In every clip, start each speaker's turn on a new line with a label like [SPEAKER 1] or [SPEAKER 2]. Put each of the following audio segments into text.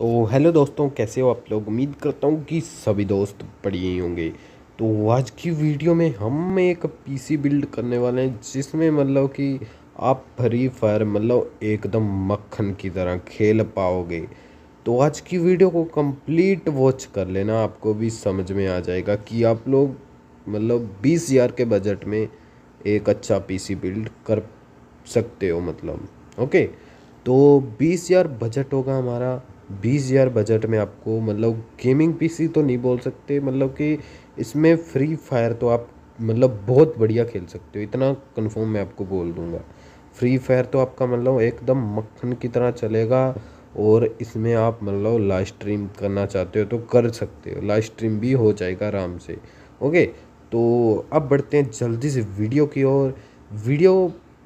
[SPEAKER 1] तो हेलो दोस्तों कैसे हो आप लोग उम्मीद करता हूँ कि सभी दोस्त बढ़िया ही होंगे तो आज की वीडियो में हम एक पीसी बिल्ड करने वाले हैं जिसमें मतलब कि आप फ्री फायर मतलब एकदम मक्खन की तरह खेल पाओगे तो आज की वीडियो को कंप्लीट वॉच कर लेना आपको भी समझ में आ जाएगा कि आप लोग मतलब बीस हज़ार के बजट में एक अच्छा पी बिल्ड कर सकते हो मतलब ओके तो बीस हज़ार बजट होगा हमारा बीस हज़ार बजट में आपको मतलब गेमिंग पीसी तो नहीं बोल सकते मतलब कि इसमें फ्री फायर तो आप मतलब बहुत बढ़िया खेल सकते हो इतना कंफर्म मैं आपको बोल दूँगा फ्री फायर तो आपका मतलब एकदम मक्खन की तरह चलेगा और इसमें आप मतलब लाइव स्ट्रीम करना चाहते हो तो कर सकते हो लाइव स्ट्रीम भी हो जाएगा आराम से ओके तो अब बढ़ते हैं जल्दी से वीडियो की ओर वीडियो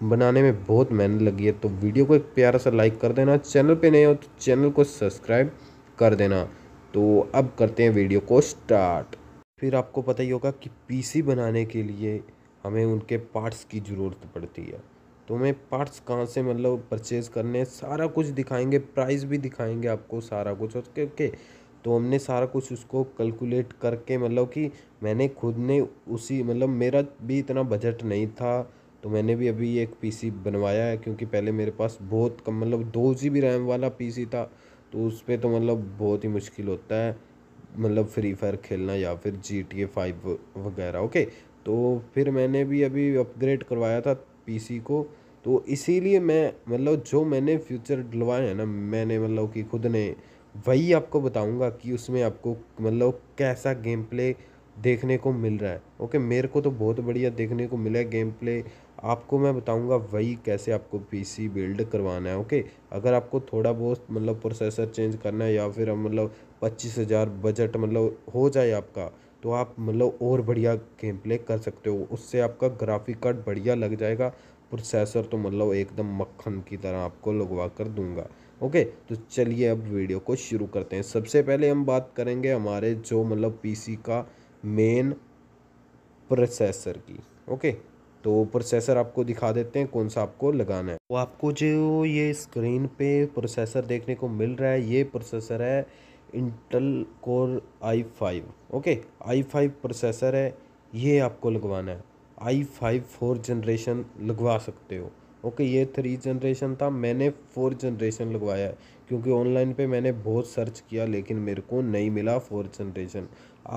[SPEAKER 1] बनाने में बहुत मेहनत लगी है तो वीडियो को एक प्यारा सा लाइक कर देना चैनल पे नए हो तो चैनल को सब्सक्राइब कर देना तो अब करते हैं वीडियो को स्टार्ट फिर आपको पता ही होगा कि पीसी बनाने के लिए हमें उनके पार्ट्स की ज़रूरत पड़ती है तो हमें पार्ट्स कहाँ से मतलब परचेज़ करने सारा कुछ दिखाएंगे प्राइस भी दिखाएंगे आपको सारा कुछ ओके ओके तो हमने सारा कुछ उसको कैलकुलेट करके मतलब कि मैंने खुद ने उसी मतलब मेरा भी इतना बजट नहीं था तो मैंने भी अभी एक पीसी बनवाया है क्योंकि पहले मेरे पास बहुत कम मतलब दो जी बी रैम वाला पीसी था तो उस पर तो मतलब बहुत ही मुश्किल होता है मतलब फ्री फायर खेलना या फिर जी टी ए फाइव वगैरह ओके तो फिर मैंने भी अभी अपग्रेड करवाया था पीसी को तो इसीलिए मैं मतलब जो मैंने फ्यूचर डलवाए हैं ना मैंने मतलब कि खुद ने वही आपको बताऊंगा कि उसमें आपको मतलब कैसा गेम प्ले देखने को मिल रहा है ओके मेरे को तो बहुत बढ़िया देखने को मिला है गेम प्ले आपको मैं बताऊंगा वही कैसे आपको पीसी बिल्ड करवाना है ओके अगर आपको थोड़ा बहुत मतलब प्रोसेसर चेंज करना है या फिर मतलब पच्चीस हज़ार बजट मतलब हो जाए आपका तो आप मतलब और बढ़िया गेम प्ले कर सकते हो उससे आपका ग्राफिक कार्ड बढ़िया लग जाएगा प्रोसेसर तो मतलब एकदम मक्खन की तरह आपको लगवा कर दूंगा ओके तो चलिए अब वीडियो को शुरू करते हैं सबसे पहले हम बात करेंगे हमारे जो मतलब पीसी का मेन प्रोसेसर की ओके तो प्रोसेसर आपको दिखा देते हैं कौन सा आपको लगाना है वो तो आपको जो ये स्क्रीन पे प्रोसेसर देखने को मिल रहा है ये प्रोसेसर है Intel core i five okay i five processor है ये आपको लगवाना है आई फाइव फोर जनरेशन लगवा सकते हो ओके ये थ्री जनरेशन था मैंने फोर जनरेशन लगवाया है क्योंकि ऑनलाइन पे मैंने बहुत सर्च किया लेकिन मेरे को नहीं मिला फोर जनरेशन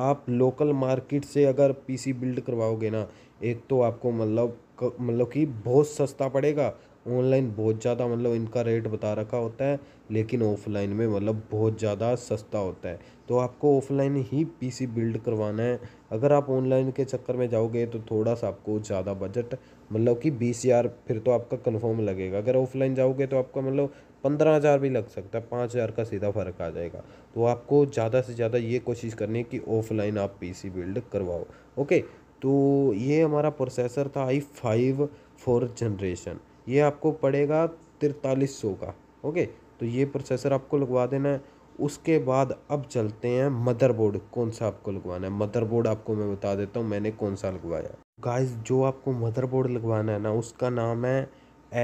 [SPEAKER 1] आप लोकल मार्केट से अगर पीसी बिल्ड करवाओगे ना एक तो आपको मतलब मतलब कि बहुत सस्ता पड़ेगा ऑनलाइन बहुत ज़्यादा मतलब इनका रेट बता रखा होता है लेकिन ऑफलाइन में मतलब बहुत ज़्यादा सस्ता होता है तो आपको ऑफलाइन ही पीसी बिल्ड करवाना है अगर आप ऑनलाइन के चक्कर में जाओगे तो थोड़ा सा आपको ज़्यादा बजट मतलब कि बीस हज़ार फिर तो आपका कन्फर्म लगेगा अगर ऑफलाइन जाओगे तो आपका मतलब पंद्रह हज़ार भी लग सकता है पाँच हज़ार का सीधा फ़र्क आ जाएगा तो आपको ज़्यादा से ज़्यादा ये कोशिश करनी है कि ऑफलाइन आप पीसी बिल्ड करवाओ ओके तो ये हमारा प्रोसेसर था आई फाइव फोर जनरेशन ये आपको पड़ेगा तिरतालीस सौ का ओके तो ये प्रोसेसर आपको लगवा देना है उसके बाद अब चलते हैं मदरबोर्ड कौन सा आपको लगवाना है मदरबोर्ड आपको मैं बता देता हूँ मैंने कौन सा लगवाया गाइस जो आपको मदरबोर्ड लगवाना है ना उसका नाम है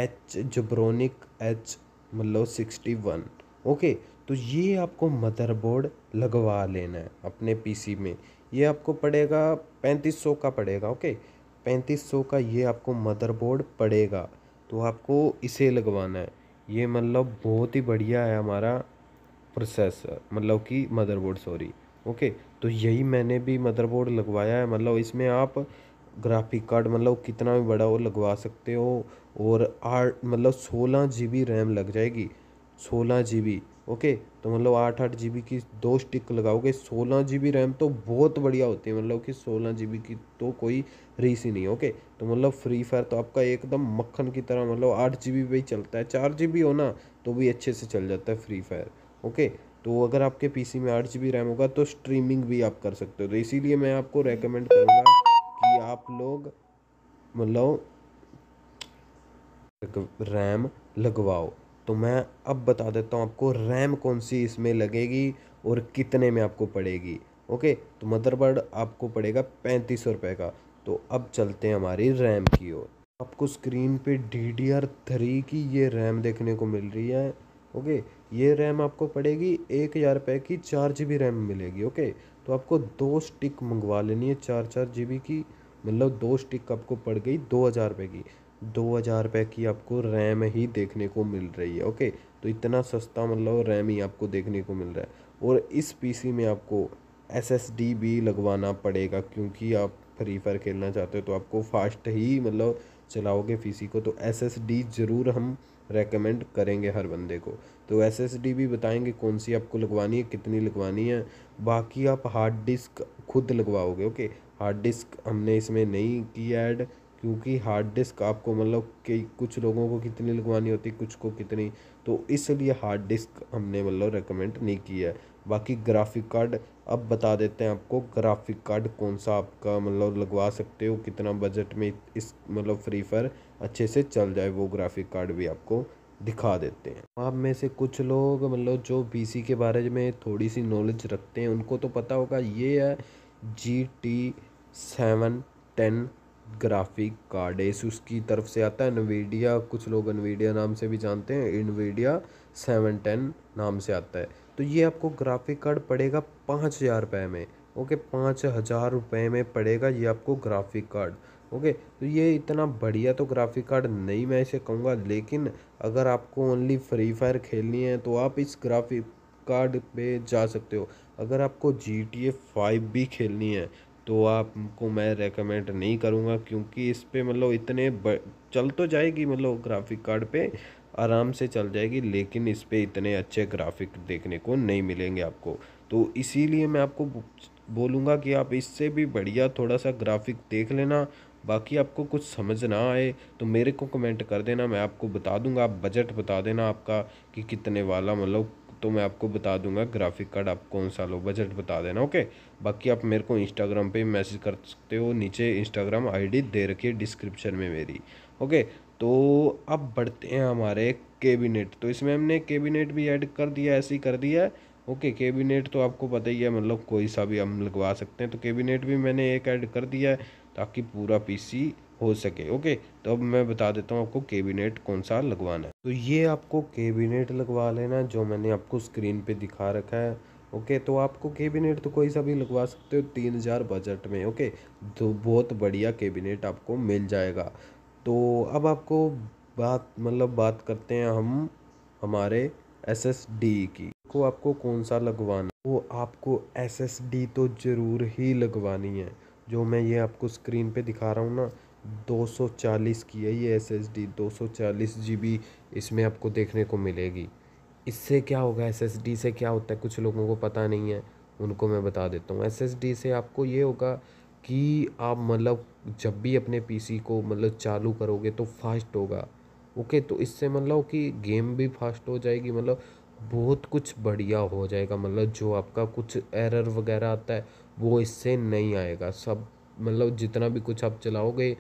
[SPEAKER 1] एच जब्रोनिक एच मतलब सिक्सटी वन ओके तो ये आपको मदरबोर्ड लगवा लेना है अपने पीसी में ये आपको पड़ेगा पैंतीस सौ का पड़ेगा ओके पैंतीस सौ का ये आपको मदरबोर्ड पड़ेगा तो आपको इसे लगवाना है ये मतलब बहुत ही बढ़िया है हमारा प्रोसेसर मतलब कि मदरबोर्ड सॉरी ओके तो यही मैंने भी मदरबोर्ड लगवाया है मतलब इसमें आप ग्राफिक कार्ड मतलब कितना भी बड़ा हो लगवा सकते हो और आठ मतलब सोलह जी बी रैम लग जाएगी सोलह जी बी ओके तो मतलब आठ आठ जी बी की दो स्टिक लगाओगे सोलह जी बी रैम तो बहुत बढ़िया होती है मतलब कि सोलह जी बी की तो कोई रीस ही नहीं ओके तो मतलब फ्री फायर तो आपका एकदम मक्खन की तरह मतलब आठ जी बी भी ही चलता है चार जी बी हो ना तो भी अच्छे से चल जाता है फ्री फायर ओके तो अगर आपके पीसी में आठ जी बी रैम होगा तो स्ट्रीमिंग भी आप कर सकते हो तो इसीलिए मैं आपको रेकमेंड करूँगा आप लोग मतलब रैम लगवाओ तो मैं अब बता देता हूँ आपको रैम कौन सी इसमें लगेगी और कितने में आपको पड़ेगी ओके तो मदरबोर्ड आपको पड़ेगा पैंतीस सौ रुपये का तो अब चलते हैं हमारी रैम की ओर आपको स्क्रीन पे डी डी आर थ्री की ये रैम देखने को मिल रही है ओके ये रैम आपको पड़ेगी एक हज़ार रुपये की चार जी बी रैम मिलेगी ओके तो आपको दो स्टिक मंगवा लेनी है चार चार जी बी की मतलब दो स्टिक आपको पड़ गई दो हज़ार रुपये की दो हज़ार रुपये की आपको रैम ही देखने को मिल रही है ओके तो इतना सस्ता मतलब रैम ही आपको देखने को मिल रहा है और इस पीसी में आपको एस भी लगवाना पड़ेगा क्योंकि आप फ्री फायर खेलना चाहते हो तो आपको फास्ट ही मतलब चलाओगे पीसी को तो एस ज़रूर हम रेकमेंड करेंगे हर बंदे को तो एस भी बताएंगे कौन सी आपको लगवानी है कितनी लगवानी है बाकी आप हार्ड डिस्क खुद लगवाओगे ओके हार्ड डिस्क हमने इसमें नहीं की ऐड क्योंकि हार्ड डिस्क आपको मतलब कि कुछ लोगों को कितनी लगवानी होती कुछ को कितनी तो इसलिए हार्ड डिस्क हमने मतलब रिकमेंड नहीं किया है बाकी ग्राफिक कार्ड अब बता देते हैं आपको ग्राफिक कार्ड कौन सा आपका मतलब लगवा सकते हो कितना बजट में इस मतलब फ्री फायर अच्छे से चल जाए वो ग्राफिक कार्ड भी आपको दिखा देते हैं आप में से कुछ लोग मतलब जो पीसी के बारे में थोड़ी सी नॉलेज रखते हैं उनको तो पता होगा ये है G T seven ten graphic card एस उसकी तरफ से आता है नवीडिया कुछ लोग नवीडिया नाम से भी जानते हैं नवीडिया सेवन टेन नाम से आता है तो ये आपको ग्राफिक कार्ड पड़ेगा पाँच हज़ार रुपये में ओके पाँच हज़ार रुपये में पड़ेगा ये आपको ग्राफिक कार्ड ओके तो ये इतना बढ़िया तो ग्राफिक कार्ड नहीं मैं इसे कहूँगा लेकिन अगर आपको ओनली फ्री फायर खेलनी है तो आप इस ग्राफिक कार्ड पे जा सकते हो अगर आपको जी टी ए फाइव भी खेलनी है तो आपको मैं रेकमेंड नहीं करूँगा क्योंकि इस पर मतलब इतने चल तो जाएगी मतलब ग्राफिक कार्ड पे आराम से चल जाएगी लेकिन इस पर इतने अच्छे ग्राफिक देखने को नहीं मिलेंगे आपको तो इसीलिए मैं आपको बोलूँगा कि आप इससे भी बढ़िया थोड़ा सा ग्राफिक देख लेना बाकी आपको कुछ समझ ना आए तो मेरे को कमेंट कर देना मैं आपको बता दूंगा आप बजट बता देना आपका कि कितने वाला मतलब तो मैं आपको बता दूंगा ग्राफिक कार्ड आप कौन सा लो बजट बता देना ओके बाकी आप मेरे को इंस्टाग्राम पे मैसेज कर सकते हो नीचे इंस्टाग्राम आईडी दे रखी है डिस्क्रिप्शन में मेरी ओके तो अब बढ़ते हैं हमारे कैबिनेट तो इसमें हमने कैबिनेट भी ऐड कर दिया ऐसे ही कर दिया है ओके कैबिनेट तो आपको पता ही है मतलब कोई सा भी हम लगवा सकते हैं तो कैबिनेट भी मैंने एक ऐड कर दिया है ताकि पूरा पीसी हो सके ओके तो अब मैं बता देता हूँ आपको कैबिनेट कौन सा लगवाना है तो ये आपको कैबिनेट लगवा लेना जो मैंने आपको स्क्रीन पे दिखा रखा है ओके तो आपको कैबिनेट तो कोई सा भी लगवा सकते हो तीन हज़ार बजट में ओके तो बहुत बढ़िया कैबिनेट आपको मिल जाएगा तो अब आपको बात मतलब बात करते हैं हम हमारे एस एस डी की को आपको कौन सा लगवाना वो आपको एस एस डी तो ज़रूर ही लगवानी है जो मैं ये आपको स्क्रीन पे दिखा रहा हूँ ना 240 की है ये एस एस डी दो जीबी इसमें आपको देखने को मिलेगी इससे क्या होगा एस एस डी से क्या होता है कुछ लोगों को पता नहीं है उनको मैं बता देता हूँ एस एस डी से आपको ये होगा कि आप मतलब जब भी अपने पीसी को मतलब चालू करोगे तो फास्ट होगा ओके तो इससे मतलब कि गेम भी फास्ट हो जाएगी मतलब बहुत कुछ बढ़िया हो जाएगा मतलब जो आपका कुछ एरर वगैरह आता है वो इससे नहीं आएगा सब मतलब जितना भी कुछ आप चलाओगे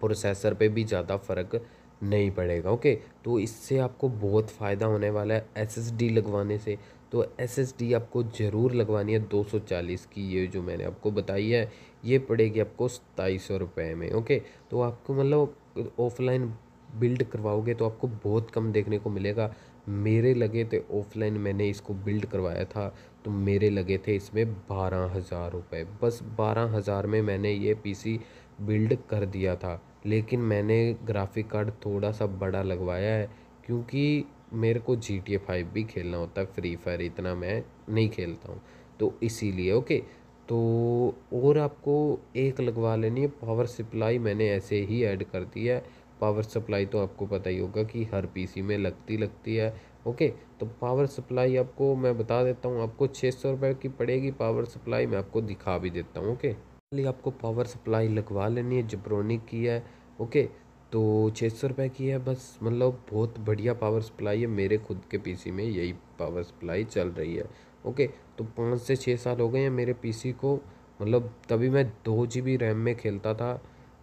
[SPEAKER 1] प्रोसेसर पे भी ज़्यादा फ़र्क नहीं पड़ेगा ओके तो इससे आपको बहुत फ़ायदा होने वाला है एस लगवाने से तो एस आपको ज़रूर लगवानी है 240 की ये जो मैंने आपको बताई है ये पड़ेगी आपको सताईस सौ रुपये में ओके तो आपको मतलब ऑफलाइन बिल्ड करवाओगे तो आपको बहुत कम देखने को मिलेगा मेरे लगे थे ऑफलाइन मैंने इसको बिल्ड करवाया था तो मेरे लगे थे इसमें बारह हज़ार रुपये बस बारह हज़ार में मैंने ये पीसी बिल्ड कर दिया था लेकिन मैंने ग्राफिक कार्ड थोड़ा सा बड़ा लगवाया है क्योंकि मेरे को जी टी ए फाइव भी खेलना होता है फ्री फायर इतना मैं नहीं खेलता हूँ तो इसीलिए ओके तो और आपको एक लगवा लेनी है पावर सप्लाई मैंने ऐसे ही ऐड कर दिया है पावर सप्लाई तो आपको पता ही होगा कि हर पीसी में लगती लगती है ओके तो पावर सप्लाई आपको मैं बता देता हूँ आपको छः सौ रुपये की पड़ेगी पावर सप्लाई मैं आपको दिखा भी देता हूँ ओके पहले आपको पावर सप्लाई लगवा लेनी है जबरोनिक की है ओके तो छः सौ रुपये की है बस मतलब बहुत बढ़िया पावर सप्लाई है मेरे खुद के पीसी में यही पावर सप्लाई चल रही है ओके तो पाँच से छः साल हो गए हैं मेरे पीसी को मतलब तभी मैं दो जी बी रैम में खेलता था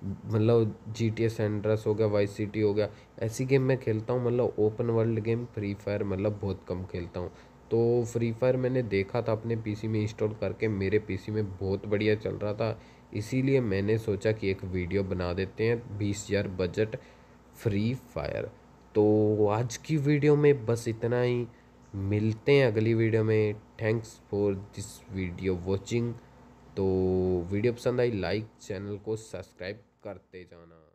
[SPEAKER 1] मतलब जी टी एस एंड्रस हो गया वाई सी टी हो गया ऐसी गेम मैं खेलता हूँ मतलब open world game free fire मतलब बहुत कम खेलता हूँ तो फ्री फायर मैंने देखा था अपने पीसी में इंस्टॉल करके मेरे पीसी में बहुत बढ़िया चल रहा था इसीलिए मैंने सोचा कि एक वीडियो बना देते हैं बीस हज़ार बजट फ्री फायर तो आज की वीडियो में बस इतना ही मिलते हैं अगली वीडियो में thanks for this video watching तो वीडियो पसंद आई लाइक चैनल को सब्सक्राइब करते जाना